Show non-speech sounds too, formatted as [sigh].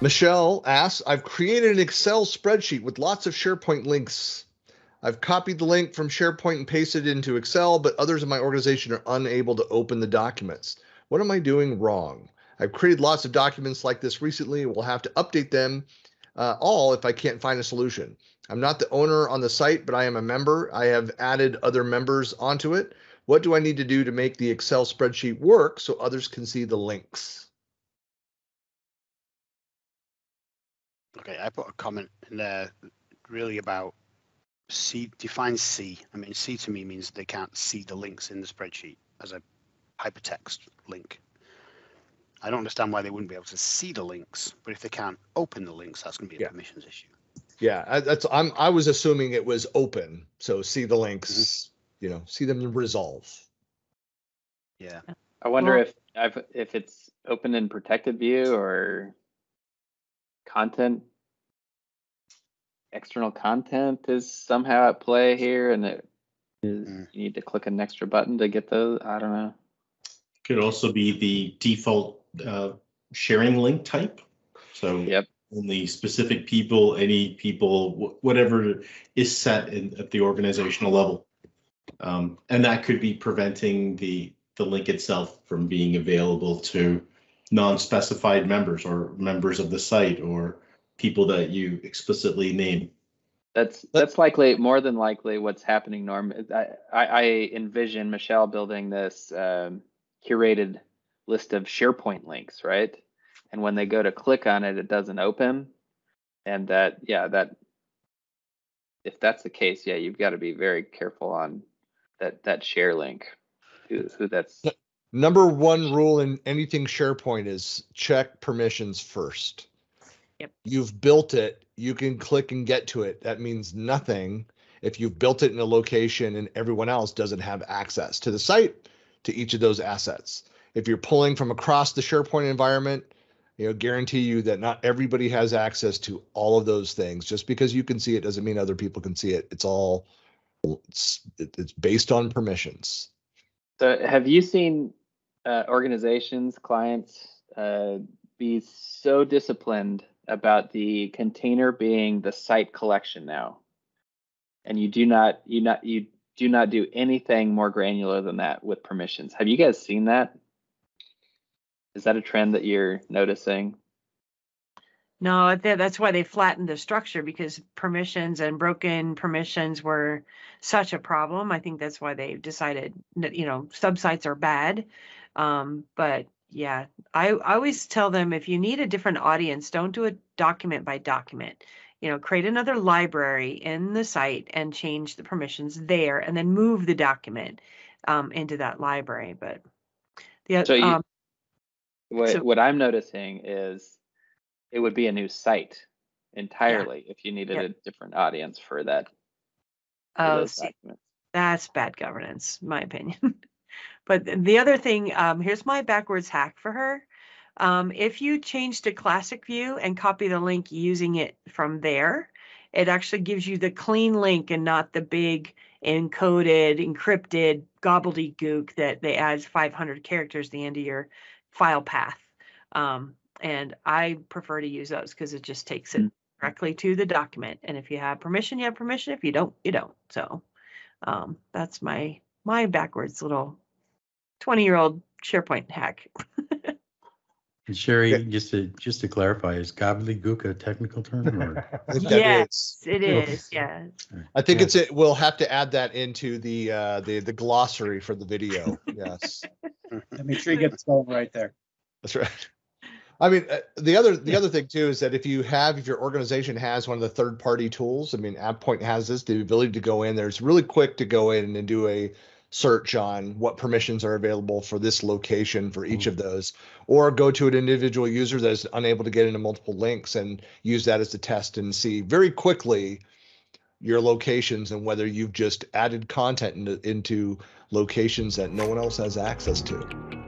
Michelle asks, I've created an Excel spreadsheet with lots of SharePoint links. I've copied the link from SharePoint and pasted it into Excel, but others in my organization are unable to open the documents. What am I doing wrong? I've created lots of documents like this recently. We'll have to update them uh, all if I can't find a solution. I'm not the owner on the site, but I am a member. I have added other members onto it. What do I need to do to make the Excel spreadsheet work so others can see the links? I, I put a comment in there really about C. define C. I mean, C to me means they can't see the links in the spreadsheet as a hypertext link. I don't understand why they wouldn't be able to see the links, but if they can't open the links, that's going to be a yeah. permissions issue. Yeah, I, that's I'm I was assuming it was open, so see the links, mm-hmm. you know, see them resolve. Yeah. I wonder well, if I've, if it's open in protected view or content external content is somehow at play here, and it is mm. you need to click an extra button to get those. I don't know. Could also be the default uh, sharing link type. So yep. only specific people, any people, whatever is set in, at the organizational level, um, and that could be preventing the the link itself from being available to non-specified members or members of the site or people that you explicitly name. That's that's likely more than likely what's happening, Norm. I, I envision Michelle building this um, curated list of SharePoint links, right? And when they go to click on it, it doesn't open. And that, yeah, that if that's the case, yeah, you've got to be very careful on that that share link. Who, who that's number one rule in anything SharePoint is check permissions first. Yep. You've built it, you can click and get to it. That means nothing if you've built it in a location and everyone else doesn't have access to the site to each of those assets. If you're pulling from across the SharePoint environment, you know, guarantee you that not everybody has access to all of those things. Just because you can see it doesn't mean other people can see it. It's all it's it's based on permissions. So, have you seen uh, organizations, clients, uh, be so disciplined about the container being the site collection now, and you do not you not you do not do anything more granular than that with permissions. Have you guys seen that? Is that a trend that you're noticing? No, that's why they flattened the structure because permissions and broken permissions were such a problem. I think that's why they decided that you know subsites are bad, um, but yeah, I, I always tell them if you need a different audience, don't do a document by document. You know, create another library in the site and change the permissions there, and then move the document um, into that library. But yeah, so you, um, what so, what I'm noticing is it would be a new site entirely yeah, if you needed yeah. a different audience for that. For oh, see, documents. that's bad governance, my opinion. [laughs] But the other thing, um, here's my backwards hack for her. Um, if you change to classic view and copy the link using it from there, it actually gives you the clean link and not the big encoded, encrypted gobbledygook that they adds 500 characters the end of your file path. Um, and I prefer to use those because it just takes it hmm. directly to the document. And if you have permission, you have permission. If you don't, you don't. So um, that's my my backwards little 20 year old SharePoint hack. and Sherry, yeah. just to just to clarify, is gobbledygook a technical term? Or? [laughs] yes, it is. Yes. I think yes. it's it. We'll have to add that into the uh, the the glossary for the video. Yes. Make sure you get the spelling right there. That's right. I mean, uh, the other the yeah. other thing too is that if you have if your organization has one of the third party tools, I mean, AppPoint has this the ability to go in there. It's really quick to go in and do a search on what permissions are available for this location for each mm-hmm. of those, or go to an individual user that's unable to get into multiple links and use that as a test and see very quickly your locations and whether you've just added content into, into locations that no one else has access to.